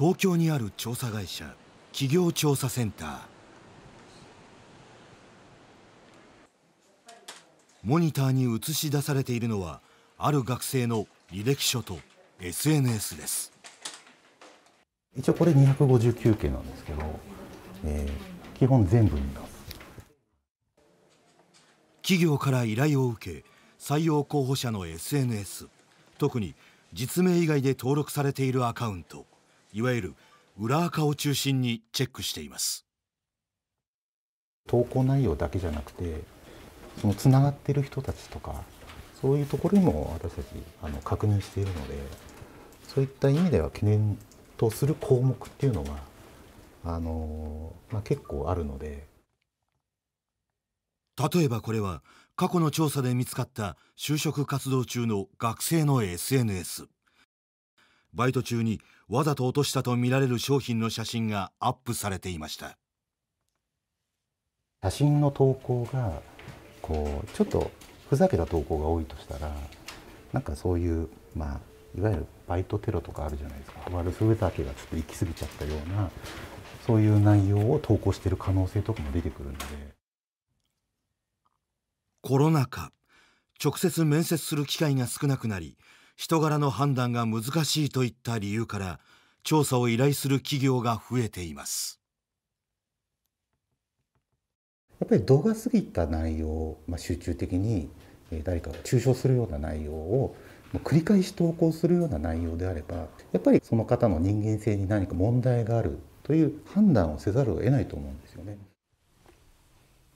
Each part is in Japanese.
東京にある調査会社企業調査センターモニターに映し出されているのはある学生の履歴書と SNS です一応これ259件なんですけど、えー、基本全部見ます企業から依頼を受け採用候補者の SNS 特に実名以外で登録されているアカウントいわゆる裏垢を中心にチェックしています投稿内容だけじゃなくてそのつながっている人たちとかそういうところにも私たちあの確認しているのでそういった意味では懸念とする項目っていうのはあの、まあ、結構あるので例えばこれは過去の調査で見つかった就職活動中の学生の SNS。バイト中にわざと落としたと見られる商品の写真がアップされていました写真の投稿がこうちょっとふざけた投稿が多いとしたらなんかそういうまあいわゆるバイトテロとかあるじゃないですか悪ふざけがちょっと行き過ぎちゃったようなそういう内容を投稿している可能性とかも出てくるのでコロナ禍直接面接する機会が少なくなり人柄の判断が難しいといった理由から調査を依頼する企業が増えていますやっぱり度が過ぎた内容、まあ、集中的に誰かを中傷するような内容を繰り返し投稿するような内容であればやっぱりその方の人間性に何か問題があるという判断をせざるを得ないと思うんですよね。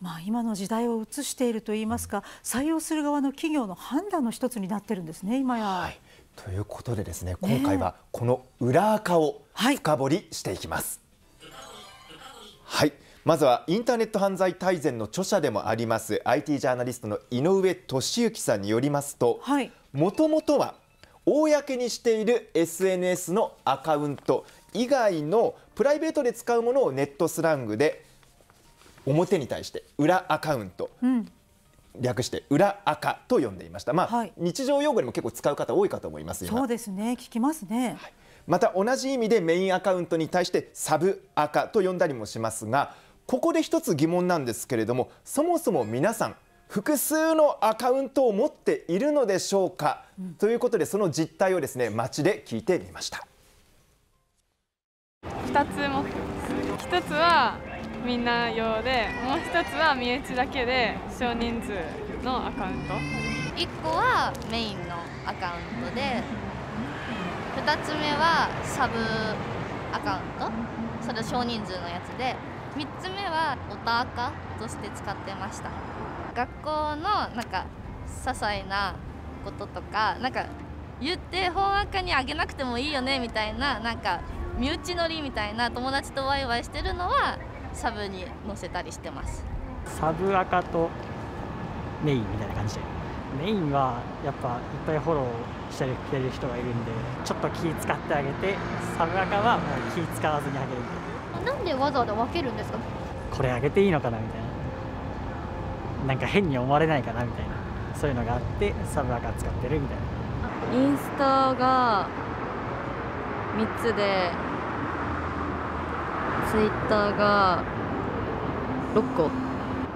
まあ、今の時代を映しているといいますか採用する側の企業の判断の一つになってるんですね今や、はい。ということでですね今回はこの裏垢を深掘りしていきます。はい、はいまずはインターネット犯罪大全の著者でもあります IT ジャーナリストの井上俊之さんによりますともともとは公にしている SNS のアカウント以外のプライベートで使うものをネットスラングで表に対して裏アカウント、うん、略して裏赤と呼んでいました、まあ、はい、日常用語にも結構使う方多いかと思いますそうですね聞きますね、はい、また同じ意味でメインアカウントに対してサブ赤と呼んだりもしますがここで一つ疑問なんですけれどもそもそも皆さん複数のアカウントを持っているのでしょうか、うん、ということでその実態をですね街で聞いてみました2つす1つはみんな用でもう一つは身内だけで少人数のアカウント1個はメインのアカウントで2つ目はサブアカウントそれ少人数のやつで3つ目はオタアカとして使ってました学校のなんか些細なこととかなんか言って本アカにあげなくてもいいよねみたいななんか身内乗りみたいな友達とワイワイしてるのはサブに載せたりしてますサブアカとメインみたいな感じでメインはやっぱいっぱいフォローしてくれる人がいるんでちょっと気使ってあげてサブアカはもう気使わずにあげるみたいななんでわざわざ分けるんですかこれあげていいのかなみたいななんか変に思われないかなみたいなそういうのがあってサブアカ使ってるみたいなインスタが3つでツイッターが6個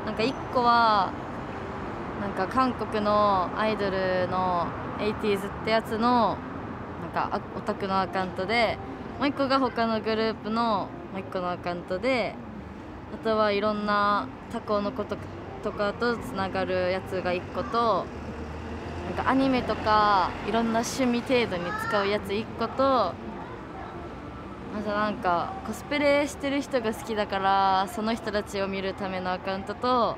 なんか1個はなんか韓国のアイドルの 80s ってやつのなんかオタクのアカウントでもう1個が他のグループのもう1個のアカウントであとはいろんな他校のこととかとつながるやつが1個となんかアニメとかいろんな趣味程度に使うやつ1個とまたなんかコスプレしてる人が好きだからその人たちを見るためのアカウントと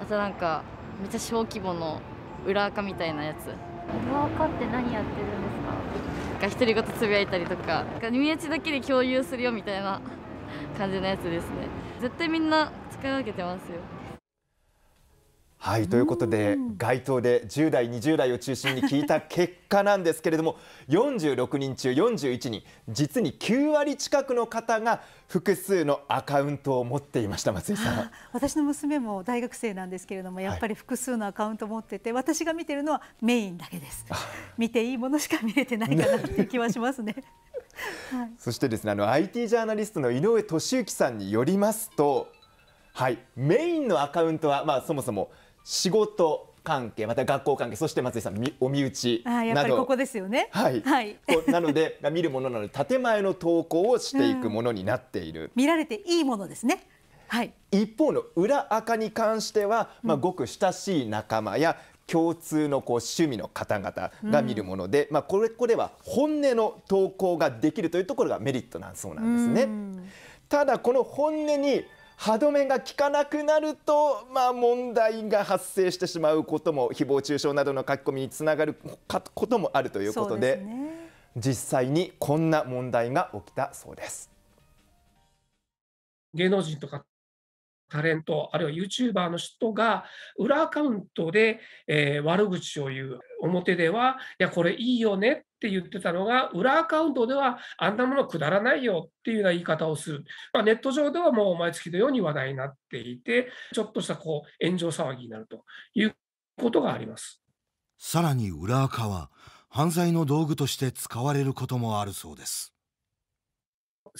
あとなんかめっちゃ小規模の裏垢みたいなやつ裏垢って何やってるんですかが独り言つぶやいたりとか耳打ちだけで共有するよみたいな感じのやつですね絶対みんな使い分けてますよはい、ということで、街頭で10代、20代を中心に聞いた結果なんですけれども、46 人中41人、実に9割近くの方が複数のアカウントを持っていました、松井さん。私の娘も大学生なんですけれども、やっぱり複数のアカウントを持ってて、はい、私が見てるのはメインだけです。見ていいものしか見れてないかなって気はしますね。そしてですね、あの IT ジャーナリストの井上俊之さんによりますと、はい、メインのアカウントは、まあ、そもそも仕事関係また学校関係そして松井さんお身内などあやっぱりここですよねはい、はい、なので見るものなので建前の投稿をしていくものになっている、うん、見られていいものですねはい、一方の裏垢に関しては、まあ、ごく親しい仲間や共通のこう趣味の方々が見るもので、うん、まあ、これこれは本音の投稿ができるというところがメリットなんそうなんですね。ただこの本音に歯止めが効かなくなると、まあ、問題が発生してしまうことも誹謗中傷などの書き込みにつながることもあるということで、ね、実際にこんな問題が起きたそうです。芸能人とかタレント、あるいは YouTuber の人が裏アカウントで、えー、悪口を言う、表では、いや、これいいよねって言ってたのが、裏アカウントでは、あんなものくだらないよっていうような言い方をする。まあ、ネット上ではもう毎月のように話題になっていて、ちょっとしたこう炎上騒ぎになるということがあります。さらに裏アカは、犯罪の道具として使われることもあるそうです。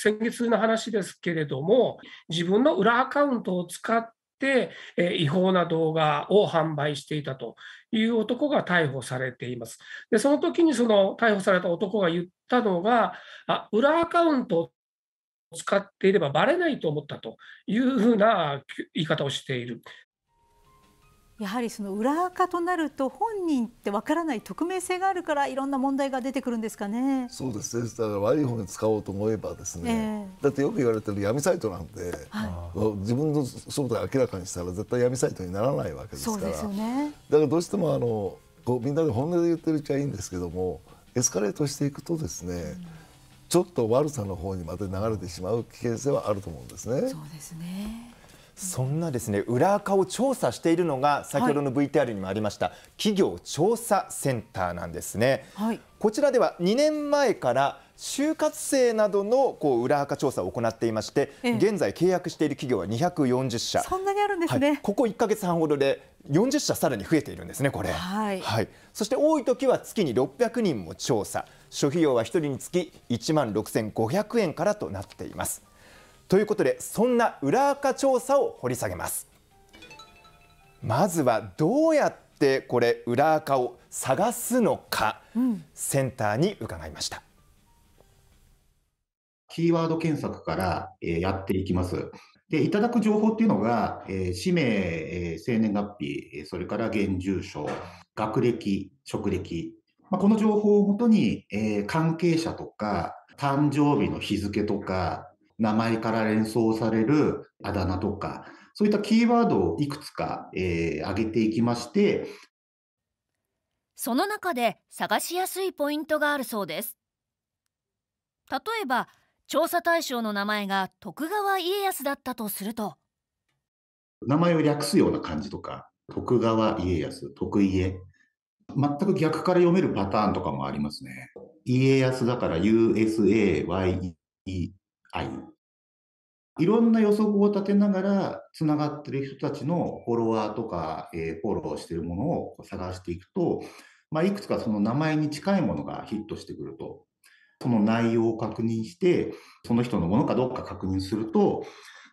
先月の話ですけれども、自分の裏アカウントを使って、え違法な動画を販売していたという男が逮捕されています。で、その時にその逮捕された男が言ったのが、あ裏アカウントを使っていればばれないと思ったというふうな言い方をしている。やはりその裏垢となると本人ってわからない匿名性があるからいろんな問題が出てくるんですかね。そうですね。だから悪い方に使おうと思えばですね。えー、だってよく言われてる闇サイトなんで、はい、自分の正体を明らかにしたら絶対闇サイトにならないわけですから。そうですよね。だからどうしてもあのこうみんなで本音で言ってるうちはいいんですけども、エスカレートしていくとですね。うんちょっと悪さの方にまで流れてしまう危険性はあると思うんですね。そうですね。そんなですね裏垢を調査しているのが先ほどの VTR にもありました、はい、企業調査センターなんですね、はい、こちらでは2年前から就活生などのこう裏垢調査を行っていまして、ええ、現在契約している企業は240社そんなにあるんですね、はい、ここ1か月半ほどで40社さらに増えているんですねこれ、はい、はい、そして多い時は月に600人も調査諸費用は1人につき1万6500円からとなっていますということでそんな裏垢調査を掘り下げますまずはどうやってこれ裏垢を探すのか、うん、センターに伺いましたキーワード検索から、えー、やっていきますでいただく情報っていうのが、えー、氏名、えー、生年月日えそれから現住所学歴職歴、まあ、この情報をもとに、え関係者とか誕生日の日付とか名前から連想されるあだ名とか、そういったキーワードをいくつか、えー、挙げていきまして、その中で探しやすいポイントがあるそうです。例えば、調査対象の名前が徳川家康だったとすると、名前を略すような感じとか、徳川家康、徳家、全く逆から読めるパターンとかもありますね。家康だから USAYEI いろんな予測を立てながら、つながってる人たちのフォロワーとか、えー、フォローしてるものを探していくと、まあ、いくつかその名前に近いものがヒットしてくると、その内容を確認して、その人のものかどうか確認すると、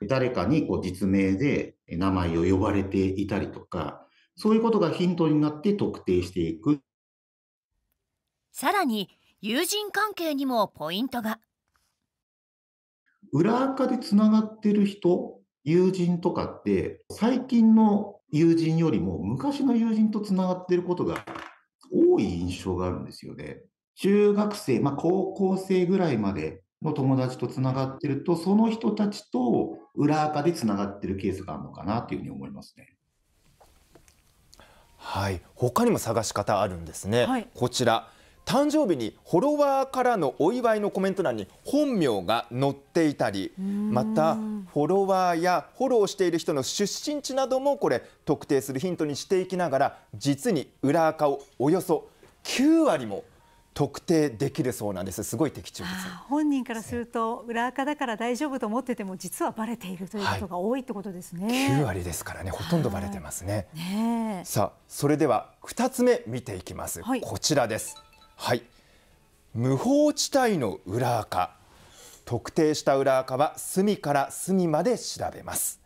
誰かにこう実名で名前を呼ばれていたりとか、そういうことがヒントになって特定していく。さらに、友人関係にもポイントが。裏垢でつながってる人、友人とかって、最近の友人よりも昔の友人とつながってることが多い印象があるんですよね。中学生、まあ、高校生ぐらいまでの友達とつながってると、その人たちと裏垢でつながってるケースがあるのかなというふうに思いますね。はい、他にも探し方あるんですね。はい、こちら。誕生日にフォロワーからのお祝いのコメント欄に本名が載っていたりまたフォロワーやフォローしている人の出身地などもこれ特定するヒントにしていきながら実に裏垢をおよそ9割も特定できるそうなんですすごい的中す本人からすると裏垢だから大丈夫と思ってても実はバレているということが多いってことですね、はい、9割ですからねほとんどバレてますねね、さあそれでは2つ目見ていきます、はい、こちらですはい無法地帯の裏垢特定した裏垢は隅から隅まで調べます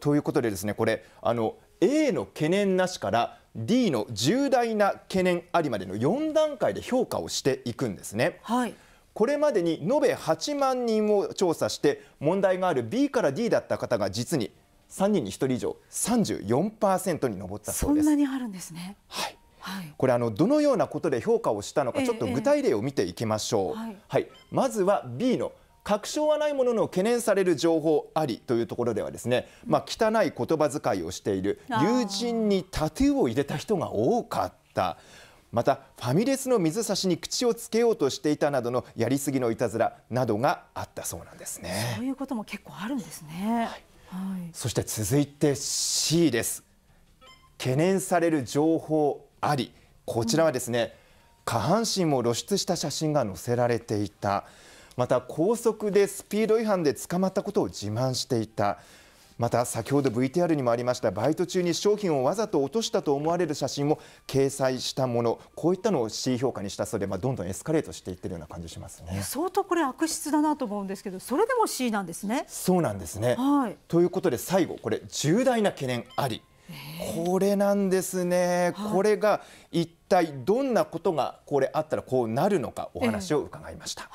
ということでですねこれあの A の懸念なしから D の重大な懸念ありまでの4段階で評価をしていくんですね。はい、これまでに延べ8万人を調査して問題がある B から D だった方が実に3人に1人以上34%に上ったそうです。そんなにあるんですね。はい。はい、これあのどのようなことで評価をしたのか、ちょっと具体例を見ていきましょう。えはい、まずは B の確証はないものの懸念される情報ありというところではですね、まあ、汚い言葉遣いをしている友人にタトゥーを入れた人が多かったまたファミレスの水差しに口をつけようとしていたなどのやりすぎのいたずらなどがあったそうなんですね。そういうことも結構あるんですね、はい、はい、そして続いて C です懸念される情報ありこちらはですね、下半身も露出した写真が載せられていたまた高速でスピード違反で捕まったことを自慢していたまた先ほど VTR にもありましたバイト中に商品をわざと落としたと思われる写真も掲載したものこういったのを C 評価にしたそうで、まあ、どんどんエスカレートしていってるような感じしますね相当これ悪質だなと思うんですけどそれでも C なんですね。そうなんですね、はい、ということで最後これ重大な懸念あり。これなんですね、これが一体どんなことがこれあったらこうなるのかお話を伺いました、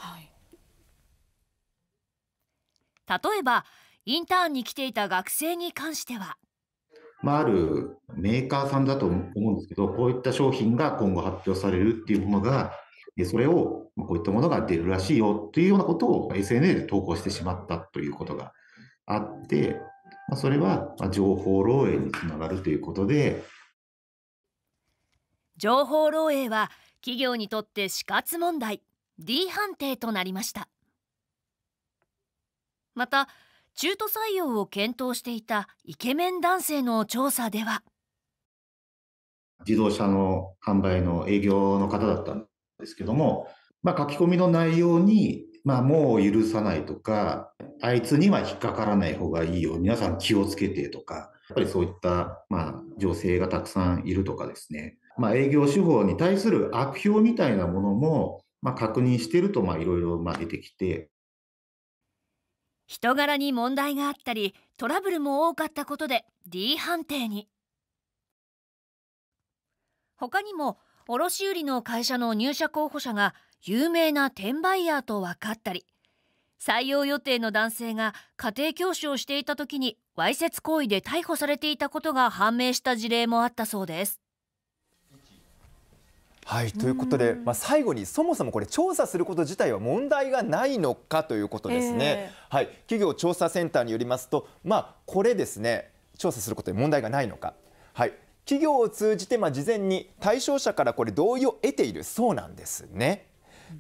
例えばインターンに来ていた学生に関してはまあ、あるメーカーさんだと思うんですけど、こういった商品が今後発表されるっていうものが、それをこういったものが出るらしいよというようなことを SNS で投稿してしまったということがあって、それは情報漏洩につながるということで情報漏洩は企業にとって死活問題 D 判定となりましたまた中途採用を検討していたイケメン男性の調査では自動車の販売の営業の方だったんですけども、まあ、書き込みの内容に、まあ、もう許さないとかあいつには引っかからない方がいいよ、皆さん気をつけてとか、やっぱりそういった、まあ、女性がたくさんいるとかですね、まあ、営業手法に対する悪評みたいなものも、まあ、確認してると、まあ、いろいろ、まあ、出てきて。人柄に問題があったり、トラブルも多かったことで D 判定に。他にも、卸売の会社の入社候補者が有名な転売ヤーと分かったり、採用予定の男性が家庭教師をしていた時にわいせつ行為で逮捕されていたことが判明した事例もあったそうです。はいということで、まあ、最後にそもそもこれ調査すること自体は問題がないのかということですね。えー、はい、企業調査センターによりますと、まあ、これですね調査することで問題がないのか。はい企業を通じて、まあ、事前に対象者からこれ同意を得ているそうなんですね。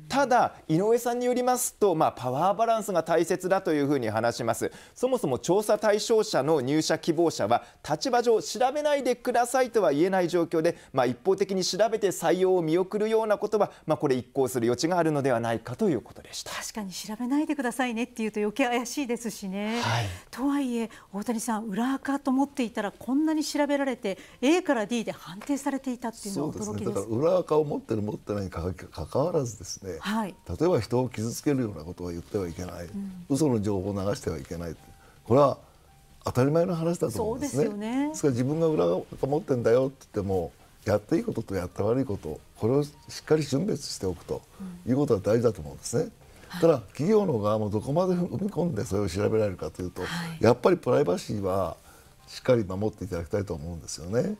ただ、井上さんによりますと、まあ、パワーバランスが大切だというふうに話します。そもそも調査対象者の入社希望者は、立場上、調べないでくださいとは言えない状況で、まあ、一方的に調べて採用を見送るようなことは、まあ、これ、一行する余地があるのではないかということでした確かに調べないでくださいねっていうと、余計怪しいですしね。はい、とはいえ、大谷さん、裏垢と思っていたら、こんなに調べられて、A から D で判定されていたっていうのは驚きです。ですね、だから裏垢を持ってる持ってないにかかわらずですねでね、はい、例えば人を傷つけるようなことは言ってはいけない、うん、嘘の情報を流してはいけないこれは当たり前の話だと思うんですね。ですねですから自分が裏が持ってんだよって言ってもやっていいこととやった悪いことこれをしっかり準別しておくということは大事だと思うんですね。うん、ただ企業の側もどこまで踏み込んでそれを調べられるかというと、はい、やっぱりプライバシーはしっかり守っていただきたいと思うんですよね。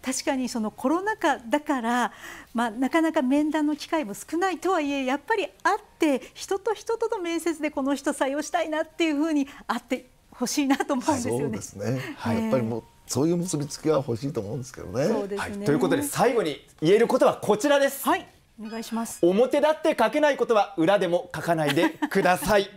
確かにそのコロナ禍だから、まあ、なかなか面談の機会も少ないとはいえやっぱり会って人と人との面接でこの人採用したいなっていうふうに会ってほしいなと思うんですよね。そうですね、はい、やっぱりもうそういう結びつきは欲しいと思うんですけどね。ねはい、ということで最後に言えることはこちらです。はいお願いします表だって書けないことは裏でも書かないでください